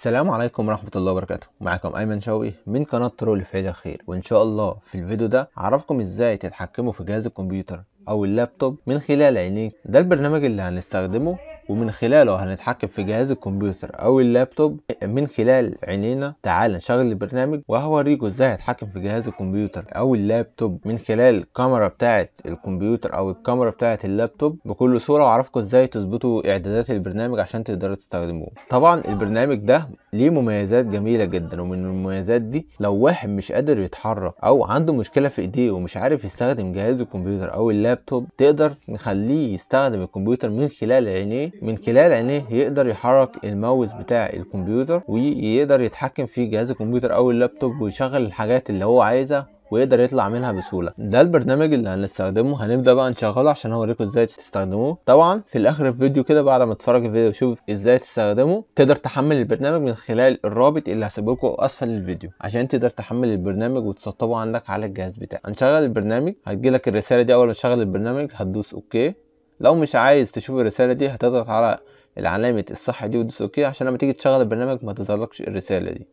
السلام عليكم ورحمة الله وبركاته معكم أيمن شوقي من قناة ترول في الخير وإن شاء الله في الفيديو ده هعرفكم إزاي تتحكموا في جهاز الكمبيوتر أو اللابتوب من خلال عينيك ده البرنامج اللي هنستخدمه ومن خلاله هنتحكم في جهاز الكمبيوتر او اللابتوب من خلال عينينا تعال نشغل البرنامج وهوريكم ازاي هتحكم في جهاز الكمبيوتر او اللابتوب من خلال الكاميرا بتاعه الكمبيوتر او الكاميرا بتاعه اللابتوب بكل صوره واعرفكم ازاي تظبطوا اعدادات البرنامج عشان تقدروا تستخدموه طبعا البرنامج ده ليه مميزات جميله جدا ومن المميزات دي لو واحد مش قادر يتحرك او عنده مشكله في ايديه ومش عارف يستخدم جهاز الكمبيوتر او اللابتوب تقدر نخليه يستخدم الكمبيوتر من خلال عينيه من خلال عينيه يقدر يحرك الماوس بتاع الكمبيوتر ويقدر يتحكم في جهاز الكمبيوتر او اللابتوب ويشغل الحاجات اللي هو عايزها ويقدر يطلع منها بسهوله ده البرنامج اللي هنستخدمه هنبدا بقى نشغله عشان اوريكم ازاي تستخدموه طبعا في الاخر الفيديو كده بعد ما تتفرج الفيديو وتشوف ازاي تستخدمه تقدر تحمل البرنامج من خلال الرابط اللي هسيبه لكم اسفل الفيديو عشان تقدر تحمل البرنامج وتسطبه عندك على الجهاز بتاعك هنشغل البرنامج هتجيلك الرساله دي اول ما تشغل البرنامج هتدوس اوكي لو مش عايز تشوف الرسالة دي هتضغط على العلامة الصح دي وتدوس اوكي عشان لما تيجي تشغل البرنامج ما تظهرلكش الرسالة دي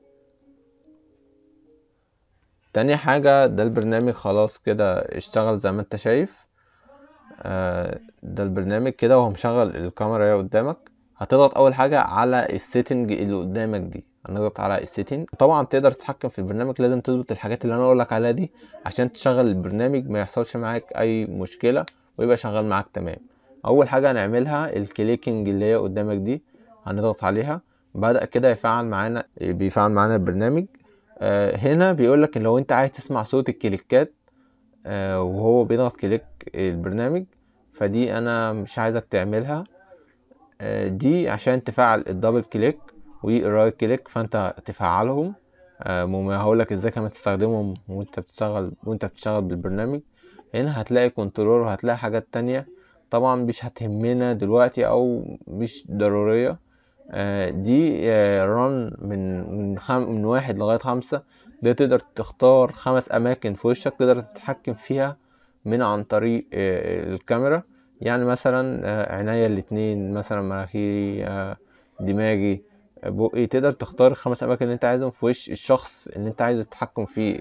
تاني حاجة ده البرنامج خلاص كده اشتغل زي ما انت شايف آه، ده البرنامج كده وهو مشغل الكاميرا هي قدامك هتضغط اول حاجة على السيتنج اللي قدامك دي هنضغط على السيتنج طبعا تقدر تتحكم في البرنامج لازم تظبط الحاجات اللي انا اقولك عليها دي عشان تشغل البرنامج ما يحصلش معاك اي مشكلة ويبقى شغال معاك تمام اول حاجه هنعملها الكليكنج اللي هي قدامك دي هنضغط عليها بدا كده يفعل معانا بيفعل معانا البرنامج آه هنا بيقول لك لو انت عايز تسمع صوت الكليكات آه وهو بيضغط كليك البرنامج فدي انا مش عايزك تعملها آه دي عشان تفعل الدبل كليك والرايت كليك فانت تفعلهم آه، هقول لك ازاي كمان تستخدمهم وانت بتشتغل وانت بتشتغل بالبرنامج هنا هتلاقي كنترول وهتلاقي حاجات تانية طبعا مش هتهمنا دلوقتي او مش ضرورية آه، دي ران آه، من من, خم من واحد لغاية خمسة ده تقدر تختار خمس اماكن في وشك تقدر تتحكم فيها من عن طريق آه، الكاميرا يعني مثلا عينيا الاتنين مثلا مناخيري دماغي تقدر تختار الخمس اماكن اللي انت عايزهم في وش الشخص اللي انت عايز تتحكم في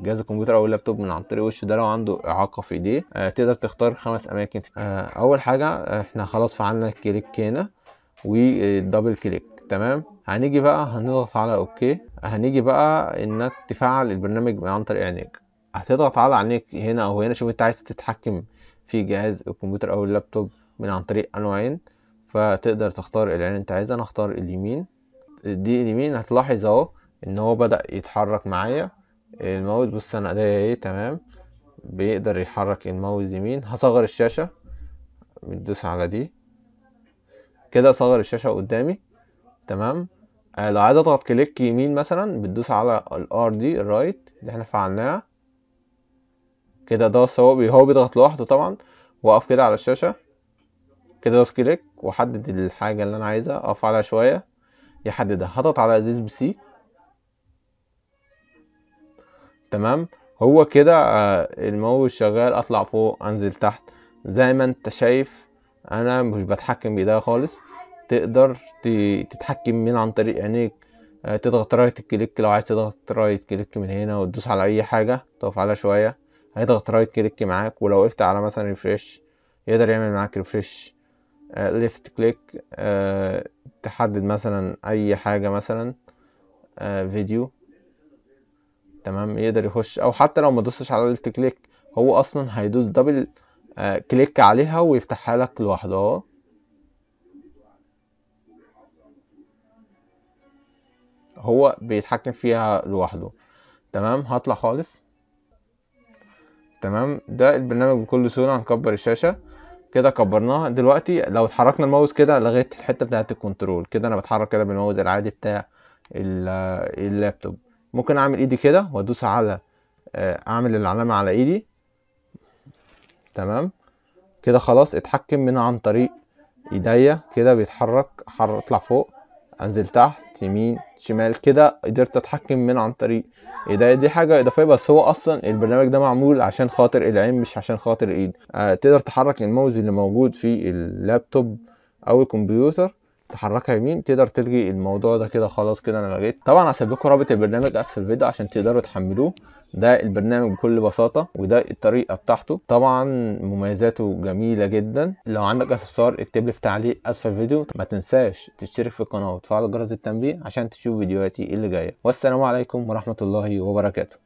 جهاز الكمبيوتر او اللابتوب من عن طريق وش ده لو عنده اعاقه في ايديه آه، تقدر تختار خمس اماكن آه، اول حاجه آه، احنا خلاص فعلنا الكليك هنا ودبل كليك تمام هنيجي بقى هنضغط على اوكي هنيجي بقى انك تفعل البرنامج من عن طريق عينيك هتضغط على عينيك هنا او هنا شوف انت عايز تتحكم في جهاز الكمبيوتر او اللابتوب من عن طريق انواعين فتقدر تختار العين انت عايزها انا اختار اليمين دي اليمين إيه هتلاحظ اهو ان هو بدأ يتحرك معايا الماوس بص انا ايديا ايه تمام بيقدر يحرك الماوس يمين هصغر الشاشة بندوس على دي كده صغر الشاشة قدامي تمام آه لو عايز اضغط كليك يمين مثلا بتدوس على الار دي الرايت اللي احنا فعلناها كده ده هو هو بيضغط لوحده طبعا واقف كده على الشاشه كده دوس كليك واحدد الحاجه اللي انا عايزها اقف عليها شويه يحددها هضغط على ازاز بسي تمام هو كده آه، الموج شغال اطلع فوق انزل تحت زي ما انت شايف انا مش بتحكم بايديا خالص تقدر تتحكم من عن طريق عينيك آه، تضغط رايت كليك لو عايز تضغط رايت كليك من هنا وتدوس على اي حاجه تقف عليها شويه هيضغط رايت كليك معاك ولو وقفت على مثلا ريفريش يقدر يعمل معاك ريفريش ليفت آه، كليك آه، تحدد مثلا اي حاجه مثلا فيديو آه، تمام يقدر يخش او حتى لو ما دوسش على ليفت كليك هو اصلا هيدوس دبل كليك عليها ويفتحها لك لوحده هو بيتحكم فيها لوحده تمام هطلع خالص تمام ده البرنامج بكل سهوله هنكبر الشاشه كده كبرناها دلوقتي لو اتحركنا الماوس كده لغيت الحته بتاعت الكنترول كده انا بتحرك كده بالماوس العادي بتاع اللابتوب ممكن اعمل ايدي كده وادوس على آه، اعمل العلامه على ايدي تمام كده خلاص اتحكم من عن طريق ايديا كده بيتحرك اطلع فوق انزل تحت يمين شمال كده قدرت اتحكم من عن طريق ايديا دي حاجه اضافيه بس هو اصلا البرنامج ده معمول عشان خاطر العين مش عشان خاطر الايد آه تقدر تحرك الموز اللي موجود في اللابتوب او الكمبيوتر تحركها يمين تقدر تلغي الموضوع ده كده خلاص كده انا لغيت طبعا هسيب لكم رابط البرنامج اسفل الفيديو عشان تقدروا تحملوه ده البرنامج بكل بساطه وده الطريقه بتاعته طبعا مميزاته جميله جدا لو عندك استفسار اكتب لي في تعليق اسفل الفيديو ما تنساش تشترك في القناه وتفعل جرس التنبيه عشان تشوف فيديوهاتي اللي جايه والسلام عليكم ورحمه الله وبركاته